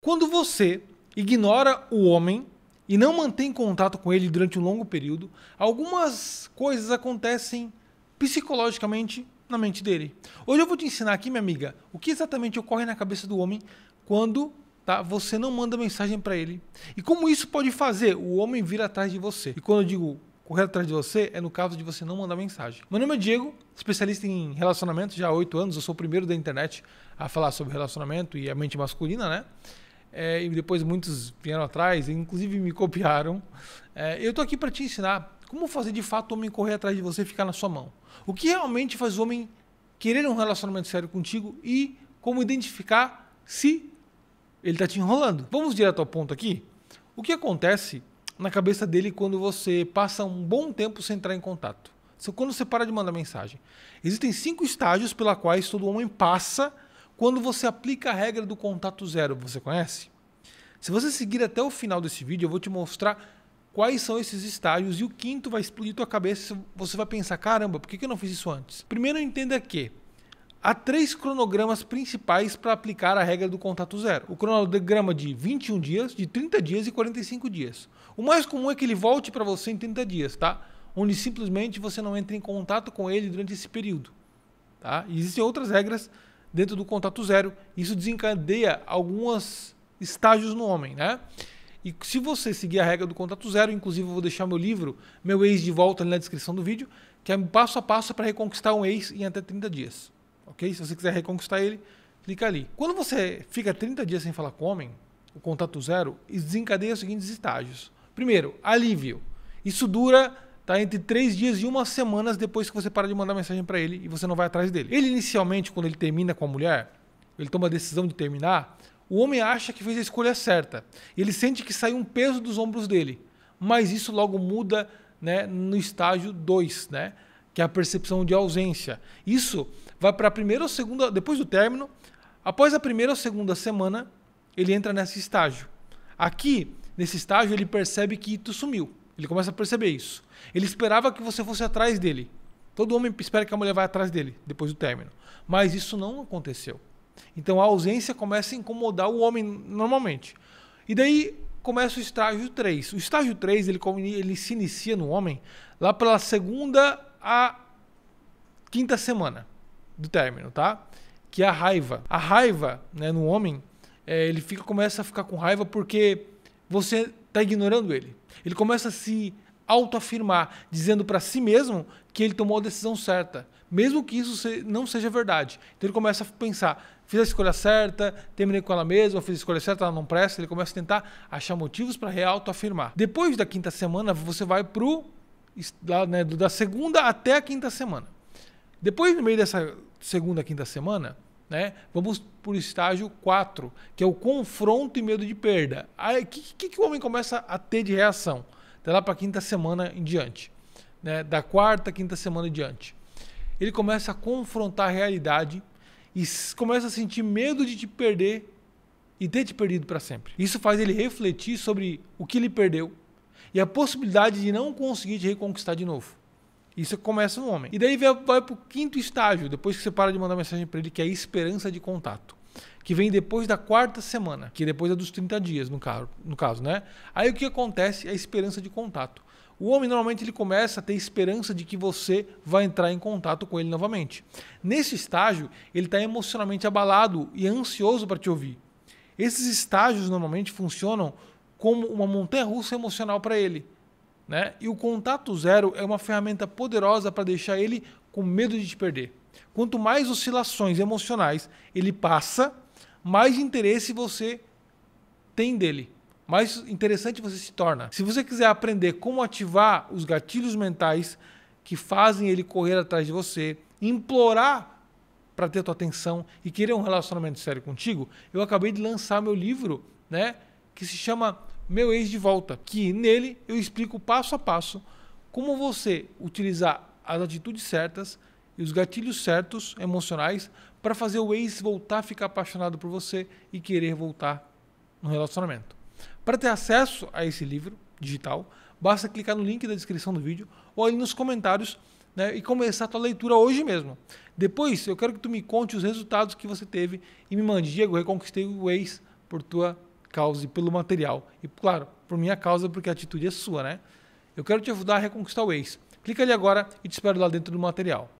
Quando você ignora o homem e não mantém contato com ele durante um longo período, algumas coisas acontecem psicologicamente na mente dele. Hoje eu vou te ensinar aqui, minha amiga, o que exatamente ocorre na cabeça do homem quando tá, você não manda mensagem para ele. E como isso pode fazer o homem vir atrás de você. E quando eu digo correr atrás de você é no caso de você não mandar mensagem. Meu nome é Diego, especialista em relacionamento já há oito anos. Eu sou o primeiro da internet a falar sobre relacionamento e a mente masculina, né? é, e depois muitos vieram atrás, inclusive me copiaram. É, eu estou aqui para te ensinar como fazer de fato o homem correr atrás de você e ficar na sua mão. O que realmente faz o homem querer um relacionamento sério contigo e como identificar se ele está te enrolando. Vamos direto ao ponto aqui. O que acontece na cabeça dele quando você passa um bom tempo sem entrar em contato? Quando você para de mandar mensagem. Existem cinco estágios pela quais todo homem passa quando você aplica a regra do contato zero, você conhece? Se você seguir até o final desse vídeo, eu vou te mostrar quais são esses estágios e o quinto vai explodir tua cabeça. Você vai pensar: caramba, por que eu não fiz isso antes? Primeiro, entenda que há três cronogramas principais para aplicar a regra do contato zero: o cronograma de 21 dias, de 30 dias e 45 dias. O mais comum é que ele volte para você em 30 dias, tá? Onde simplesmente você não entra em contato com ele durante esse período. Tá? E existem outras regras dentro do contato zero. Isso desencadeia alguns estágios no homem, né? E se você seguir a regra do contato zero, inclusive eu vou deixar meu livro, meu ex de volta ali na descrição do vídeo, que é um passo a passo para reconquistar um ex em até 30 dias. OK? Se você quiser reconquistar ele, clica ali. Quando você fica 30 dias sem falar com o homem, o contato zero desencadeia os seguintes estágios. Primeiro, alívio. Isso dura tá entre três dias e umas semanas depois que você para de mandar mensagem para ele e você não vai atrás dele. Ele inicialmente, quando ele termina com a mulher, ele toma a decisão de terminar, o homem acha que fez a escolha certa. Ele sente que sai um peso dos ombros dele. Mas isso logo muda né, no estágio 2, né, que é a percepção de ausência. Isso vai para a primeira ou segunda, depois do término, após a primeira ou segunda semana, ele entra nesse estágio. Aqui, nesse estágio, ele percebe que tu sumiu. Ele começa a perceber isso. Ele esperava que você fosse atrás dele. Todo homem espera que a mulher vá atrás dele depois do término. Mas isso não aconteceu. Então a ausência começa a incomodar o homem normalmente. E daí começa o estágio 3. O estágio 3 ele, ele se inicia no homem lá pela segunda a quinta semana do término, tá? Que é a raiva. A raiva né, no homem, é, ele fica, começa a ficar com raiva porque você está ignorando ele. Ele começa a se autoafirmar, dizendo para si mesmo que ele tomou a decisão certa, mesmo que isso não seja verdade. Então ele começa a pensar: fiz a escolha certa, terminei com ela mesma, fiz a escolha certa, ela não presta. Ele começa a tentar achar motivos para reautoafirmar. Depois da quinta semana, você vai pro né, da segunda até a quinta semana. Depois, no meio dessa segunda, quinta semana, né? Vamos para o estágio 4, que é o confronto e medo de perda. O que, que, o homem começa a ter de reação? Tá lá para a quinta semana em diante. Né? Da quarta, quinta semana em diante. Ele começa a confrontar a realidade e começa a sentir medo de te perder e ter te perdido para sempre. Isso faz ele refletir sobre o que ele perdeu e a possibilidade de não conseguir te reconquistar de novo. Isso é começa no homem. E daí vai, vai para o quinto estágio, depois que você para de mandar mensagem para ele, que é a esperança de contato. Que vem depois da quarta semana, que depois é dos 30 dias, no caso, no caso, né? Aí o que acontece é a esperança de contato. O homem normalmente ele começa a ter esperança de que você vai entrar em contato com ele novamente. Nesse estágio, ele está emocionalmente abalado e ansioso para te ouvir. Esses estágios normalmente funcionam como uma montanha russa emocional para ele. Né? E o contato zero é uma ferramenta poderosa para deixar ele com medo de te perder. Quanto mais oscilações emocionais ele passa, mais interesse você tem dele, mais interessante você se torna. Se você quiser aprender como ativar os gatilhos mentais que fazem ele correr atrás de você, implorar para ter tua atenção e querer um relacionamento sério contigo, eu acabei de lançar meu livro, né, que se chama meu Ex de Volta, que nele eu explico passo a passo como você utilizar as atitudes certas e os gatilhos certos emocionais para fazer o ex voltar a ficar apaixonado por você e querer voltar no relacionamento. Para ter acesso a esse livro digital, basta clicar no link da descrição do vídeo ou ali nos comentários né, e começar a tua leitura hoje mesmo. Depois, eu quero que tu me conte os resultados que você teve e me mande, Diego, reconquistei o ex por tua cause pelo material. E, claro, por minha causa, porque a atitude é sua, né? Eu quero te ajudar a reconquistar o ex. Clica ali agora e te espero lá dentro do material.